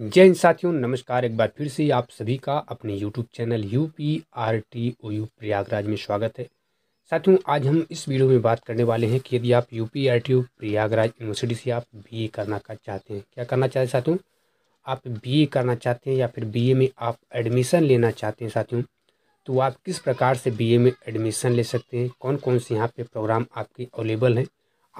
जय हिंद साथियों नमस्कार एक बार फिर से आप सभी का अपने YouTube channel U P R T O U Prayagraj में स्वागत है साथियों आज हम इस वीडियो में बात करने वाले हैं कि यदि आप U P R T O Prayagraj university से आप बी ए करना का चाहते हैं क्या करना चाहते हैं साथियों आप बी ए करना चाहते हैं या फिर बी ए में आप एडमिशन लेना चाहते हैं साथियों तो आप किस प्रकार से बी ए में एडमिशन ले सकते हैं कौन कौन से यहाँ पर प्रोग्राम आपके अवेलेबल हैं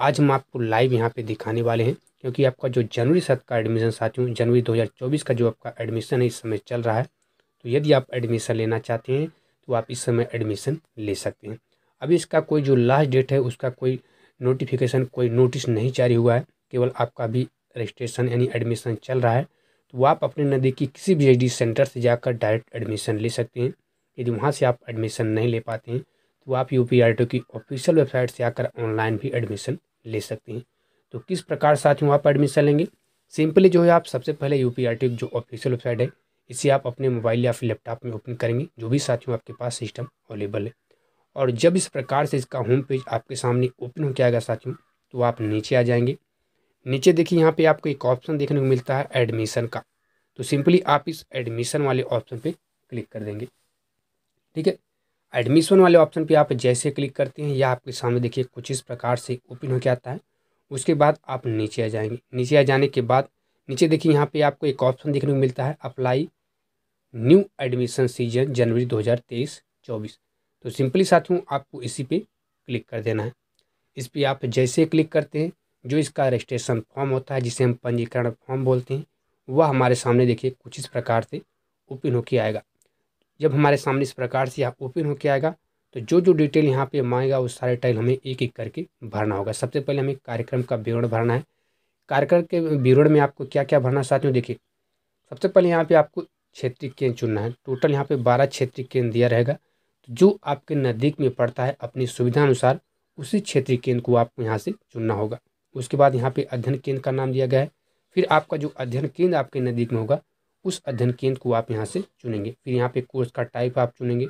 आज हम आपको लाइव यहाँ पे दिखाने वाले हैं क्योंकि आपका जो जनवरी सत का एडमिशन साथियों जनवरी 2024 का जो आपका एडमिशन है इस समय चल रहा है तो यदि आप एडमिशन लेना चाहते हैं तो आप इस समय एडमिशन ले सकते हैं अभी इसका कोई जो लास्ट डेट है उसका कोई नोटिफिकेशन कोई नोटिस नहीं जारी हुआ है केवल आपका अभी रजिस्ट्रेशन यानी एडमिशन चल रहा है तो आप अपने नज़दीकी किसी भी एच सेंटर से जाकर डायरेक्ट एडमिशन ले सकते हैं यदि वहाँ से आप एडमिशन नहीं ले पाते हैं तो आप यू पी की ऑफिशियल वेबसाइट से आकर ऑनलाइन भी एडमिशन ले सकते हैं तो किस प्रकार साथियों आप एडमिशन लेंगे सिंपली जो है आप सबसे पहले यू पी जो ऑफिशियल वेबसाइट है इसे आप अपने मोबाइल या फिर लैपटॉप में ओपन करेंगे जो भी साथियों आपके पास सिस्टम अवेलेबल है और जब इस प्रकार से इसका होम पेज आपके सामने ओपन हो जाएगा साथियों तो आप नीचे आ जाएंगे नीचे देखिए यहाँ पे आपको एक ऑप्शन देखने को मिलता है एडमिशन का तो सिंपली आप इस एडमिशन वाले ऑप्शन पे क्लिक कर देंगे ठीक है एडमिशन वाले ऑप्शन पे आप जैसे क्लिक करते हैं या आपके सामने देखिए कुछ इस प्रकार से ओपन होकर आता है उसके बाद आप नीचे आ जाएंगे नीचे आ जाने के बाद नीचे देखिए यहाँ पे आपको एक ऑप्शन देखने को मिलता है अप्लाई न्यू एडमिशन सीजन जनवरी 2023-24 तो सिंपली साथियों आपको इसी पे क्लिक कर देना है इस पर आप जैसे क्लिक करते हैं जो इसका रजिस्ट्रेशन फॉर्म होता है जिसे हम पंजीकरण फॉर्म बोलते हैं वह हमारे सामने देखिए कुछ इस प्रकार से ओपन होके आएगा जब हमारे सामने इस प्रकार से यहाँ ओपन होकर आएगा तो जो जो डिटेल यहाँ पे मांगेगा वो सारे टाइल हमें एक एक करके भरना होगा सबसे पहले हमें कार्यक्रम का विवरण भरना है कार्यक्रम के विवरण में आपको क्या क्या भरना साथियों देखिए सबसे पहले यहाँ पे आपको क्षेत्रीय केंद्र चुनना है टोटल यहाँ पे बारह क्षेत्रीय केंद्र दिया रहेगा तो जो आपके नज़दीक में पड़ता है अपनी सुविधा अनुसार उसी क्षेत्रीय केंद्र को आपको यहाँ से चुनना होगा उसके बाद यहाँ पर अध्ययन केंद्र का नाम दिया गया है फिर आपका जो अध्ययन केंद्र आपके नज़दीक में होगा उस अध्ययन केंद्र को आप यहाँ से चुनेंगे फिर यहाँ पे कोर्स का टाइप आप चुनेंगे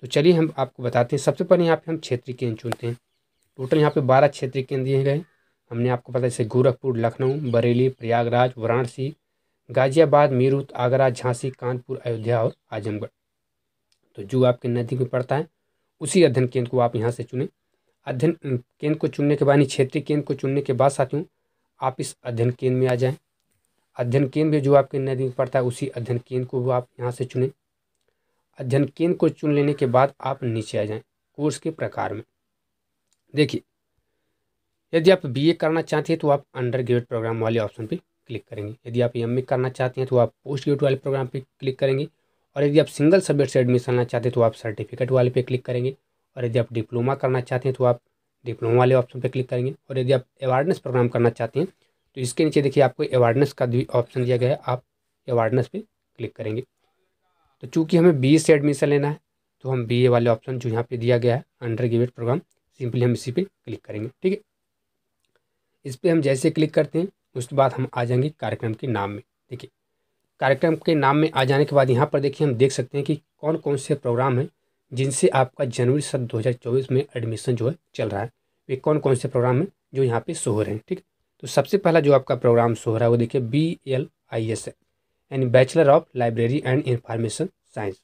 तो चलिए हम आपको बताते हैं सबसे पहले यहाँ पे हम क्षेत्रीय केंद्र चुनते हैं टोटल यहाँ पे बारह क्षेत्रीय केंद्र दिए गए हमने आपको पता जैसे गोरखपुर लखनऊ बरेली प्रयागराज वाराणसी गाजियाबाद मीरठ आगरा झांसी कानपुर अयोध्या और आजमगढ़ तो जो आपके नदी में पड़ता है उसी अध्ययन केंद्र को आप यहाँ से चुनें अध्ययन केंद्र को चुनने के बाद क्षेत्रीय केंद्र को चुनने के बाद साथियों आप इस अध्ययन केंद्र में आ जाएँ अध्ययन केंद्र भी जो आपके नज़दीक में पड़ता है उसी अध्ययन केंद्र को आप यहाँ से चुनें अध्ययन केंद्र को चुन लेने के बाद आप नीचे आ जाएं कोर्स के प्रकार में देखिए यदि आप बीए करना चाहते हैं तो आप अंडर ग्रेजुएट प्रोग्राम वाले ऑप्शन पर क्लिक करेंगे यदि आप एम करना चाहते हैं तो आप पोस्ट ग्रेजुएट वाले प्रोग्राम पर क्लिक करेंगे और यदि आप सिंगल सब्जेक्ट से एडमिशन लेना चाहते हैं तो आप सर्टिफिकेट वाले पे क्लिक करेंगे और यदि आप डिप्लोमा करना चाहते हैं तो आप डिप्लोमा वाले ऑप्शन पर क्लिक करेंगे और यदि आप अवेयरनेस प्रोग्राम करना चाहते हैं तो इसके नीचे देखिए आपको अवेयरनेस का भी ऑप्शन दिया गया है आप अवेयरनेस पे क्लिक करेंगे तो चूंकि हमें बी से एडमिशन लेना है तो हम बी वाले ऑप्शन जो यहाँ पे दिया गया है अंडर ग्रेजुएट प्रोग्राम सिंपली हम इसी पे क्लिक करेंगे ठीक है इस पर हम जैसे क्लिक करते हैं उसके बाद हम आ जाएंगे कार्यक्रम के नाम में देखिए कार्यक्रम के नाम में आ जाने के बाद यहाँ पर देखिए हम देख सकते हैं कि कौन कौन से प्रोग्राम हैं जिनसे आपका जनवरी सन दो में एडमिशन जो है चल रहा है वे कौन कौन से प्रोग्राम हैं जो यहाँ पर शो हो रहे हैं ठीक तो सबसे पहला जो आपका प्रोग्राम शो हो रहा है वो देखिए बी एल आई एस है यानी bachelor of library and information science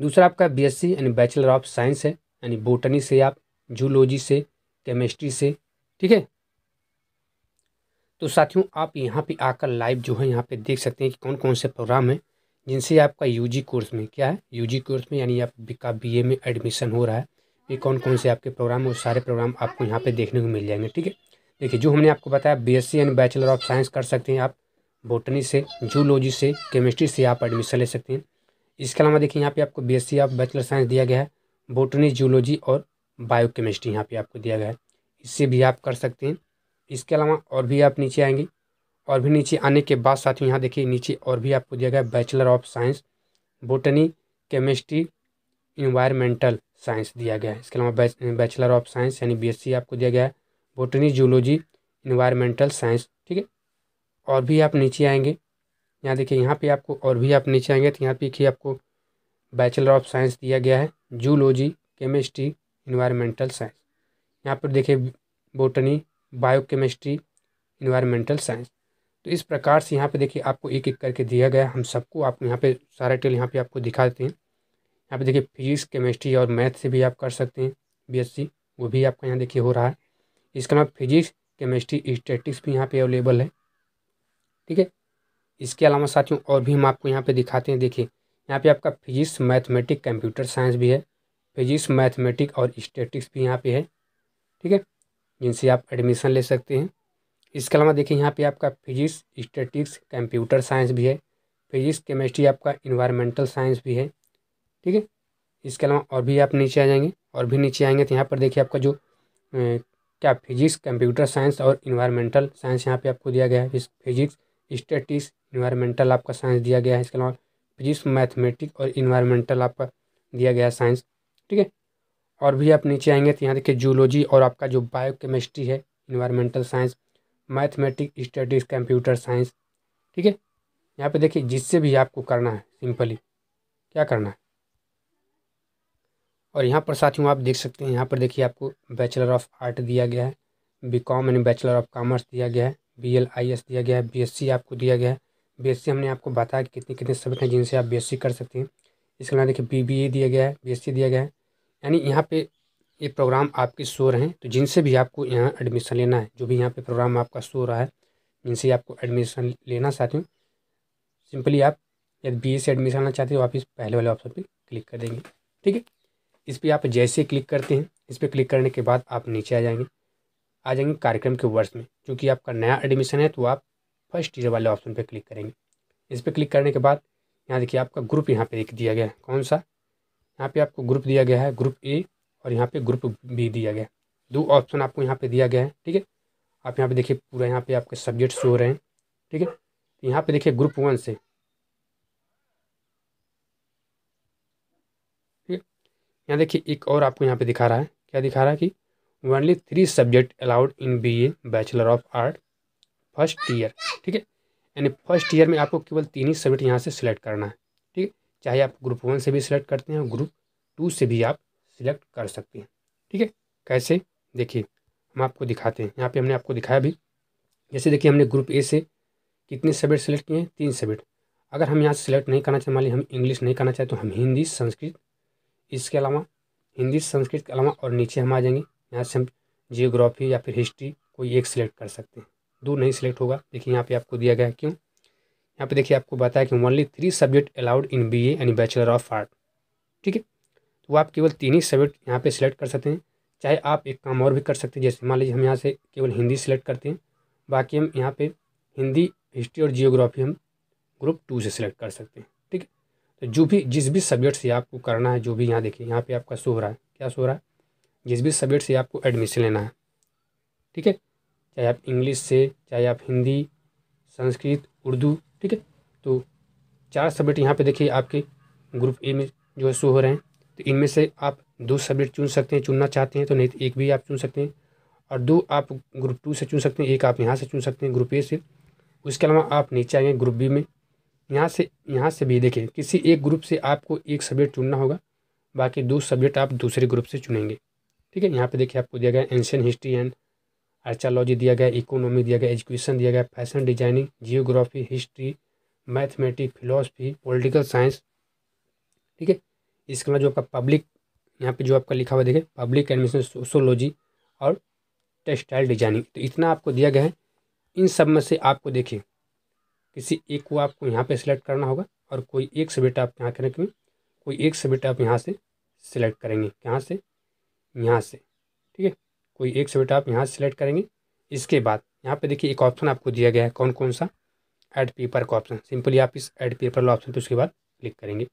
दूसरा आपका बी एस सी यानी बैचलर ऑफ साइंस है यानी बोटनी से आप जूलॉजी से केमिस्ट्री से ठीक है तो साथियों आप यहाँ पे आकर लाइव जो है यहाँ पे देख सकते हैं कि कौन कौन से प्रोग्राम हैं जिनसे आपका यूजी कोर्स में क्या है यूजी कोर्स में यानी आपका ए में एडमिशन हो रहा है ये कौन कौन से आपके प्रोग्राम और सारे प्रोग्राम आपको यहाँ पे देखने को मिल जाएंगे ठीक है देखिए जो हमने आपको बताया C and bachelor of science कर सकते हैं आप बोटनी से जूलॉजी से केमिस्ट्री से आप एडमिशन ले सकते हैं इसके अलावा देखिए यहाँ पे आपको सी ऑफ बैचलर साइंस दिया गया है बोटनी जूलॉजी और बायो केमिस्ट्री यहाँ पे आपको दिया गया है इससे भी आप कर सकते हैं इसके अलावा और भी आप नीचे आएंगे और भी नीचे आने के बाद साथियों यहाँ देखिए नीचे और भी आपको दिया गया bachelor of science botany chemistry environmental science दिया गया है इसके अलावा बैचलर ऑफ साइंस यानी बीएससी आपको दिया गया है बोटनी जूलॉजी इन्वायरमेंटल साइंस ठीक है और भी आप नीचे आएंगे यहाँ देखिए यहाँ पे आपको और भी आप नीचे आएंगे तो यहाँ पे देखिए आपको बैचलर ऑफ साइंस दिया गया है जूलॉजी केमिस्ट्री इन्वायरमेंटल साइंस यहाँ पर देखिए botany bio chemistry environmental science तो इस प्रकार से यहाँ पे देखिए आपको एक एक करके दिया गया हम सबको आप यहाँ पे सारा टेल यहाँ पे आपको दिखा देते हैं यहाँ पे देखिए फिजिक्स केमिस्ट्री और मैथ से भी आप कर सकते हैं बीएससी वो भी आपका यहाँ देखिए हो रहा है इसके अलावा फिजिक्स केमिस्ट्री स्टेटिक्स भी यहाँ पे अवेलेबल है ठीक है इसके अलावा साथियों और भी हम आपको यहाँ पे दिखाते हैं देखिए यहाँ पे आपका फिजिक्स मैथमेटिक कंप्यूटर साइंस भी है फिजिक्स मैथमेटिक और स्टेटिक्स भी यहाँ पे है ठीक है जिनसे आप एडमिशन ले सकते हैं इसके अलावा देखिए यहाँ पर आपका फिजिक्स स्टेटिक्स कंप्यूटर साइंस भी है फिजिक्स केमिस्ट्री आपका इन्वायरमेंटल साइंस भी है ठीक है इसके अलावा और भी आप नीचे आ जाएंगे और भी नीचे आएंगे तो यहाँ पर देखिए आपका जो क्या फिजिक्स कंप्यूटर साइंस और इन्वायरमेंटल साइंस यहाँ पे आपको दिया गया है फिजिक्स स्टेटिक्स इन्वायरमेंटल आपका साइंस दिया गया है इसके अलावा फिजिक्स मैथमेटिक्स और इन्वायरमेंटल आपका दिया गया है साइंस ठीक है और भी आप नीचे आएंगे तो यहाँ देखिए जूलॉजी और आपका जो बायो केमिस्ट्री है environmental science mathematics studies computer science ठीक है यहाँ पे देखिए जिससे भी आपको करना है सिंपली क्या करना है और यहाँ पर साथियों आप देख सकते हैं यहाँ पर देखिए आपको बैचलर ऑफ आर्ट दिया गया है बी कॉम यानी बैचलर ऑफ कॉमर्स दिया गया है बी एल आई एस दिया गया है बी एस सी आपको दिया गया है बी एस सी हमने आपको बताया कि कितने कितने सब्जेक्ट हैं जिनसे आप बी एस सी कर सकते हैं इसके अलावा देखिए बी बी ए दिया गया है बी एस सी दिया गया है यानी यहाँ पर ये प्रोग्राम आपके शो रहे हैं तो जिनसे भी आपको यहाँ एडमिशन लेना है जो भी यहाँ पे प्रोग्राम आपका शो रहा है जिनसे आपको एडमिशन लेना साथियों सिंपली आप यदि बी एस सी एडमिशन लेना चाहते हो आप इस पहले वाले ऑप्शन पर क्लिक कर देंगे ठीक है इस पर आप जैसे क्लिक करते हैं इस पर क्लिक करने के बाद आप नीचे आ जाएंगे आ जाएंगे कार्यक्रम के वर्ष में क्योंकि आपका नया एडमिशन है तो आप फर्स्ट ईयर वाले ऑप्शन पर क्लिक करेंगे इस पर क्लिक करने के बाद यहाँ देखिए आपका ग्रुप यहाँ पर एक दिया गया है कौन सा यहाँ पर आपको ग्रुप दिया गया है ग्रुप ए और यहाँ पर ग्रुप बी दिया गया है दो ऑप्शन आपको यहाँ पर दिया गया है ठीक है आप यहाँ पर देखिए पूरा यहाँ पर आपके सब्जेक्ट शो हो रहे हैं ठीक है तो यहाँ पे देखिए ग्रुप वन से यहाँ देखिए एक और आपको यहाँ पे दिखा रहा है क्या दिखा रहा है कि only three subject allowed in B A bachelor of art first year ठीक है यानी फर्स्ट ईयर में आपको केवल तीन ही सब्जेक्ट यहाँ से सिलेक्ट करना है ठीक है चाहे आप ग्रुप वन से भी सिलेक्ट करते हैं ग्रुप टू से भी आप सिलेक्ट कर सकते हैं ठीक है कैसे देखिए हम आपको दिखाते हैं यहाँ पे हमने आपको दिखाया भी जैसे देखिए हमने ग्रुप ए से कितने सब्जेक्ट सेलेक्ट किए हैं तीन सब्जेक्ट अगर हम यहाँ सेलेक्ट नहीं करना चाहते मान ली हम इंग्लिश नहीं करना चाहते तो हम हिंदी संस्कृत इसके अलावा हिंदी संस्कृत के अलावा और नीचे हम आ जाएंगे यहाँ से हम जियोग्राफी या फिर हिस्ट्री कोई एक सिलेक्ट कर सकते हैं दो नहीं सिलेक्ट होगा देखिए यहाँ पे आपको दिया गया है क्यों यहाँ पे देखिए आपको बताया कि only three subject allowed in B A यानी बैचलर ऑफ आर्ट ठीक है तो आप केवल तीन ही सब्जेक्ट यहाँ पर सिलेक्ट कर सकते हैं चाहे आप एक काम और भी कर सकते हैं जैसे मान लीजिए हम यहाँ से केवल हिंदी सिलेक्ट करते हैं बाकी हम यहाँ पर हिंदी हिस्ट्री और जियोग्राफी हम ग्रुप टू से सिलेक्ट कर सकते हैं तो जो भी जिस भी सब्जेक्ट से आपको करना है जो भी यहाँ देखिए यहाँ पे आपका शो हो रहा है क्या शो हो रहा है जिस भी सब्जेक्ट से आपको एडमिशन लेना है ठीक है चाहे आप इंग्लिश से चाहे आप हिंदी संस्कृत उर्दू ठीक है तो चार सब्जेक्ट यहाँ पे देखिए आपके ग्रुप ए में जो है शो हो रहे हैं तो इनमें से आप दो सब्जेक्ट चुन सकते हैं चुनना चाहते हैं तो नहीं तो एक भी आप चुन सकते हैं और दो आप ग्रुप टू से चुन सकते हैं एक आप यहाँ से चुन सकते हैं ग्रुप ए से उसके अलावा आप नीचे आएंगे ग्रुप बी में यहाँ से यहाँ से भी देखें किसी एक ग्रुप से आपको एक सब्जेक्ट चुनना होगा बाकी दो सब्जेक्ट आप दूसरे ग्रुप से चुनेंगे ठीक है यहाँ पे देखिए आपको दिया गया एंशियन हिस्ट्री एंड आर्चालॉजी दिया गया इकोनॉमी दिया गया एजुकेशन दिया गया fashion designing geography history mathematic philosophy political science ठीक है इसके अलावा जो आपका पब्लिक यहाँ पर जो आपका लिखा हुआ देखें पब्लिक एडमिशन सोशोलॉजी और टेक्सटाइल डिजाइनिंग तो इतना आपको दिया गया है इन सब में से आपको देखिए किसी एक को आपको यहाँ पे सिलेक्ट करना होगा और कोई एक सबेट आप यहाँ में कोई एक सबेट आप यहाँ से सिलेक्ट करेंगे यहाँ से यहाँ से ठीक है कोई एक सबेट आप यहाँ से सिलेक्ट करेंगे इसके बाद यहाँ पे देखिए एक ऑप्शन आपको दिया गया है कौन कौन सा ऐड पेपर का ऑप्शन सिंपली आप इस ऐड पेपर वाला ऑप्शन पर उसके बाद क्लिक करेंगे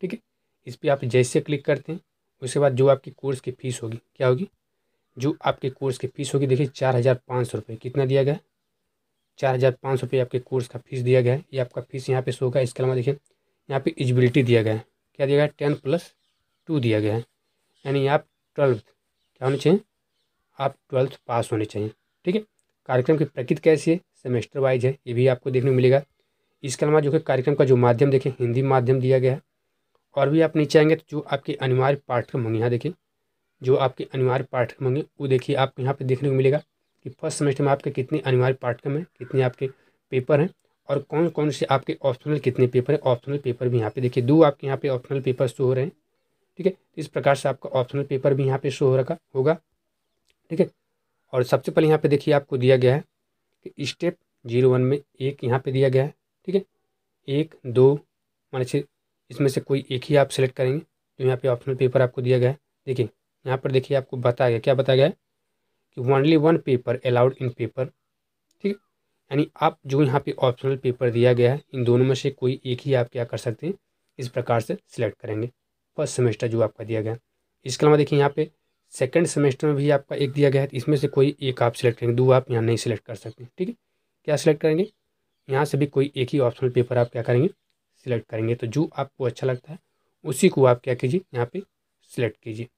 ठीक है इस पर आप जैसे क्लिक करते हैं उसके बाद जो आपकी कोर्स की फ़ीस होगी क्या होगी जो आपके कोर्स की फ़ीस होगी देखिए चार हज़ार पाँच सौ रुपये कितना दिया गया चार हज़ार पाँच सौ रुपये आपके कोर्स का फीस दिया गया है ये आपका फीस यहाँ पे शो होगा इसके अलावा देखिए यहाँ पे इजबिलिटी दिया गया है क्या दिया गया है टेन प्लस टू दिया गया है यानी आप ट्वेल्थ क्या होने चाहिए आप ट्वेल्थ पास होने चाहिए ठीक है कार्यक्रम की प्रकृति कैसी है सेमेस्टर वाइज है ये भी आपको देखने को मिलेगा इसके अलावा जो कि कार्यक्रम का जो माध्यम देखें हिंदी माध्यम दिया गया है और भी आप नीचे आएंगे तो जो आपके अनिवार्य पाठ्यक्रम होंगे यहाँ देखिए जो आपके अनिवार्य पाठ्यक्रम होंगे वो देखिए आपको यहाँ पे देखने को मिलेगा कि फर्स्ट सेमेस्टर में आपके कितने अनिवार्य पाठ्यक्रम हैं कितने आपके पेपर हैं और कौन कौन से आपके ऑप्शनल कितने पेपर हैं ऑप्शनल पेपर भी यहाँ पे देखिए दो आपके यहाँ पे ऑप्शनल पेपर शो हो रहे हैं ठीक है तो इस प्रकार से आपका ऑप्शनल पेपर भी यहाँ पे शो हो रखा होगा ठीक है और सबसे पहले यहाँ पे देखिए आपको दिया गया है कि स्टेप जीरो वन में एक यहाँ पे दिया गया है ठीक है एक दो मान लीजिए इसमें से कोई एक ही आप सेलेक्ट करेंगे तो यहाँ पर ऑप्शनल पेपर आपको दिया गया है देखिए यहाँ पर देखिए आपको बताया गया क्या बताया गया है कि only one paper allowed in paper ठीक यानी आप जो यहाँ पे ऑप्शनल पेपर दिया गया है इन दोनों में से कोई एक ही आप क्या कर सकते हैं इस प्रकार से सिलेक्ट करेंगे फर्स्ट सेमेस्टर जो आपका दिया गया इसके अलावा देखिए यहाँ पे सेकेंड सेमेस्टर में भी आपका एक दिया गया है इसमें से कोई एक आप सिलेक्ट करेंगे दो आप यहाँ नहीं सिलेक्ट कर सकते ठीक है क्या सिलेक्ट करेंगे यहाँ से भी कोई एक ही ऑप्शनल पेपर आप क्या करेंगे सिलेक्ट करेंगे तो जो आपको अच्छा लगता है उसी को आप क्या कीजिए यहाँ पे सिलेक्ट कीजिए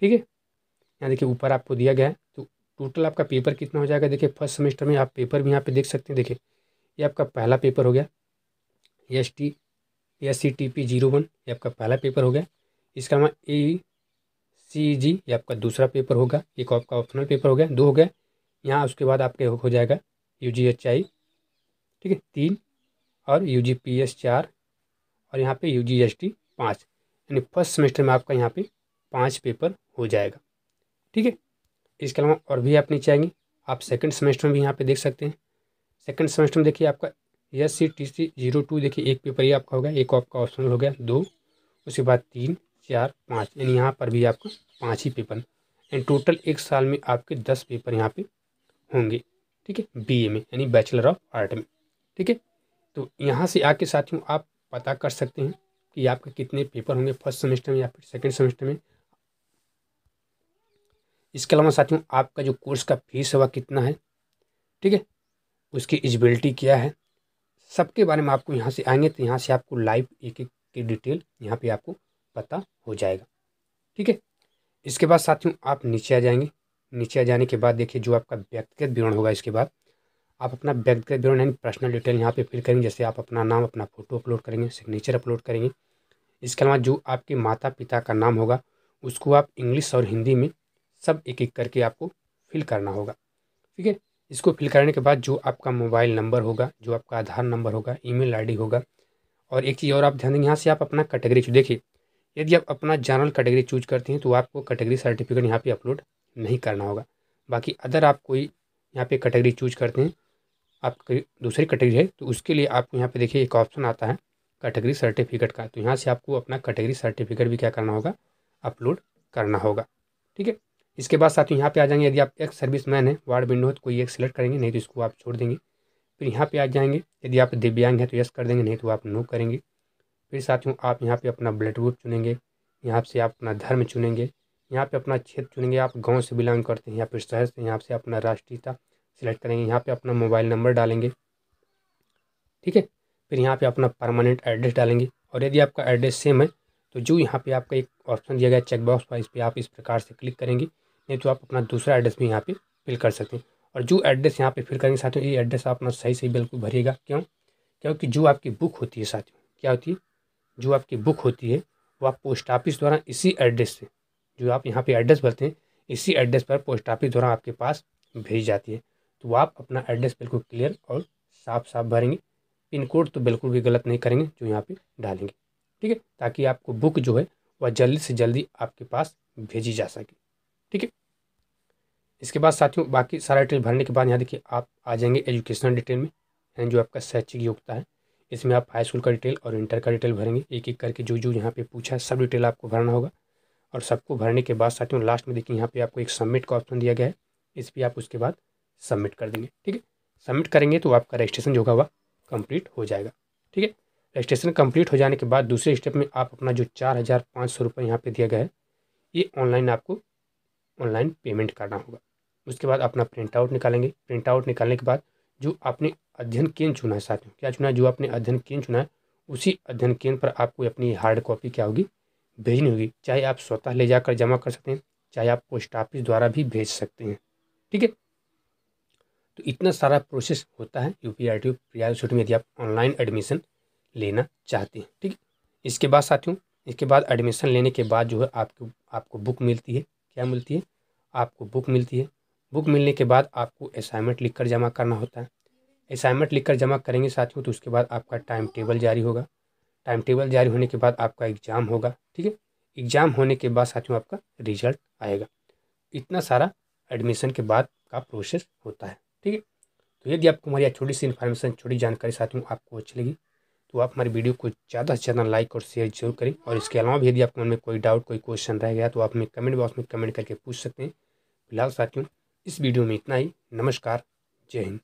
ठीक है यहाँ देखिए ऊपर आपको दिया गया है तो टोटल आपका पेपर कितना हो जाएगा देखिए फर्स्ट सेमेस्टर में आप पेपर भी यहाँ पे देख सकते हैं देखिए ये आपका पहला पेपर हो गया S T S C T P zero one ये आपका पहला पेपर हो गया इसका नाम ए सी जी ये आपका दूसरा पेपर होगा एक आपका ऑप्शनल पेपर हो गया दो हो गया यहाँ उसके बाद आपके हो जाएगा यू जी एच आई ठीक है तीन और यू जी पी एस चार और यहाँ पे यू जी एस टी पाँच यानी फर्स्ट सेमेस्टर में आपका यहाँ पे पाँच पेपर हो जाएगा ठीक है इसके अलावा और भी ऐप नीचे आएंगे आप सेकंड सेमेस्टर में भी यहाँ पे देख सकते हैं सेकंड सेमेस्टर में देखिए आपका S C T C zero two देखिए एक पेपर ही आपका हो गया एक आपका ऑप्शनल हो गया दो उसके बाद तीन चार पाँच यानी यहाँ पर भी आपका पाँच ही पेपर एंड टोटल एक साल में आपके दस पेपर यहाँ पे होंगे ठीक है बी में यानी बैचलर ऑफ आर्ट में ठीक है तो यहाँ से आके साथियों आप पता कर सकते हैं कि आपके कितने पेपर होंगे फर्स्ट सेमेस्टर में या फिर सेकेंड सेमेस्टर में इसके अलावा साथियों आपका जो कोर्स का फीस वह कितना है ठीक है उसकी एजिबिलिटी क्या है सबके बारे में आपको यहाँ से आएंगे तो यहाँ से आपको लाइव एक एक की डिटेल यहाँ पे आपको पता हो जाएगा ठीक है इसके बाद साथियों आप नीचे आ जाएंगे नीचे आ जाने के बाद देखिए जो आपका व्यक्तिगत विवरण होगा इसके बाद आप अपना व्यक्तिगत विवरण यानी पर्सनल डिटेल यहाँ पे फिल करेंगे जैसे आप अपना नाम अपना फ़ोटो अपलोड करेंगे सिग्नेचर अपलोड करेंगे इसके अलावा जो आपके माता पिता का नाम होगा उसको आप इंग्लिश और हिंदी में सब एक एक करके आपको फिल करना होगा ठीक है इसको फिल करने के बाद जो आपका मोबाइल नंबर होगा जो आपका आधार नंबर होगा ईमेल आईडी होगा और एक चीज़ और आप ध्यान देंगे यहाँ से आप अपना कैटेगरी देखिए यदि आप अपना जनरल कैटेगरी चूज करते हैं तो आपको कैटेगरी सर्टिफिकेट यहाँ पे अपलोड नहीं करना होगा बाकी अदर आप कोई यहाँ पे कैटेगरी चूज करते हैं आप दूसरी कैटेगरी है तो उसके लिए आपको यहाँ पे देखिए एक ऑप्शन आता है कैटेगरी सर्टिफिकेट का तो यहाँ से आपको अपना कैटेगरी सर्टिफिकेट भी क्या करना होगा अपलोड करना होगा ठीक है इसके बाद साथियों यहाँ पे आ जाएंगे यदि आप एक सर्विस मैन है वार्ड विंडो है तो कोई एक सिलेक्ट करेंगे नहीं तो इसको आप छोड़ देंगे फिर यहाँ पे आ जाएंगे यदि आप दिव्यांग हैं तो यस कर देंगे नहीं तो आप नो करेंगे फिर साथियों आप यहाँ पे अपना ब्लड ग्रुप चुनेंगे यहाँ से आप अपना धर्म चुनेंगे यहाँ पे अपना क्षेत्र चुनेंगे आप गाँव से बिलोंग करते हैं या फिर शहर से यहाँ से अपना राष्ट्रीयता सिलेक्ट करेंगे यहाँ पर अपना मोबाइल नंबर डालेंगे ठीक है फिर यहाँ पर अपना परमानेंट एड्रेस डालेंगे और यदि आपका एड्रेस सेम है तो जो यहाँ पे आपका एक ऑप्शन दिया गया चेकबॉक्स पर इस पर आप इस प्रकार से क्लिक करेंगे नहीं तो आप अपना दूसरा एड्रेस भी यहाँ पे फिल कर सकते हैं और जो एड्रेस यहाँ पे फिल करेंगे साथियों ये एड्रेस आप अपना सही सही बिल्कुल भरेगा क्यों क्योंकि जो आपकी बुक होती है साथियों क्या होती है जो आपकी बुक होती है वो आप पोस्ट ऑफिस द्वारा इसी एड्रेस से जो आप यहाँ पे एड्रेस भरते हैं इसी एड्रेस पर पोस्ट ऑफिस द्वारा आपके पास भेज जाती है तो आप अपना एड्रेस बिल्कुल क्लियर और साफ साफ भरेंगे पिन कोड तो बिल्कुल भी गलत नहीं करेंगे जो यहाँ पे डालेंगे ठीक है ताकि आपको बुक जो है वह जल्दी से जल्दी आपके पास भेजी जा सके ठीक है इसके बाद साथियों बाकी सारा डिटेल भरने के बाद यहाँ देखिए आप आ जाएंगे एजुकेशनल डिटेल में यानी जो आपका शैक्षिक योग्यता है इसमें आप हाई स्कूल का डिटेल और इंटर का डिटेल भरेंगे एक एक करके जो जो यहाँ पे पूछा है सब डिटेल आपको भरना होगा और सबको भरने के बाद साथियों लास्ट में देखिए यहाँ पे आपको एक सबमिट का ऑप्शन दिया गया है इस पर आप उसके बाद सबमिट कर देंगे ठीक है सबमिट करेंगे तो आपका रजिस्ट्रेशन जो होगा वह कम्प्लीट हो जाएगा ठीक है रजिस्ट्रेशन कम्प्लीट हो जाने के बाद दूसरे स्टेप में आप अपना जो चार हज़ार पाँच सौ रुपये यहाँ पर दिया गया है ये ऑनलाइन आपको ऑनलाइन पेमेंट करना होगा उसके बाद अपना प्रिंट आउट निकालेंगे प्रिंट आउट निकालने के बाद जो आपने अध्ययन केंद्र चुना है साथियों क्या चुना है जो आपने अध्ययन केंद्र चुना है उसी अध्ययन केंद्र पर आपको अपनी हार्ड कॉपी क्या होगी भेजनी होगी चाहे आप स्वतः ले जाकर जमा कर सकते हैं चाहे आप पोस्ट ऑफिस द्वारा भी भेज सकते हैं ठीक है तो इतना सारा प्रोसेस होता है यू पी आर टी में यदि आप ऑनलाइन एडमिशन लेना चाहते हैं ठीक है इसके बाद साथियों इसके बाद एडमिशन लेने के बाद जो है आपको आपको बुक मिलती है क्या मिलती है आपको बुक मिलती है बुक मिलने के बाद आपको असाइनमेंट लिखकर जमा करना होता है असाइनमेंट लिखकर जमा करेंगे साथियों तो उसके बाद आपका टाइम टेबल जारी होगा टाइम टेबल जारी होने के बाद आपका एग्ज़ाम होगा ठीक है एग्ज़ाम होने के बाद साथियों आपका रिजल्ट आएगा इतना सारा एडमिशन के बाद का प्रोसेस होता है ठीक है तो यदि आपको हमारी छोटी सी इन्फॉर्मेशन छोटी जानकारी साथियों आपको अच्छी लगी तो आप हमारी वीडियो को ज़्यादा से ज़्यादा लाइक और शेयर जरूर करें और इसके अलावा भी यदि आपको मन में कोई डाउट कोई क्वेश्चन रह गया तो आप हमें कमेंट बॉक्स में कमेंट करके पूछ सकते हैं फिलहाल साथियों इस वीडियो में इतना ही नमस्कार जय हिंद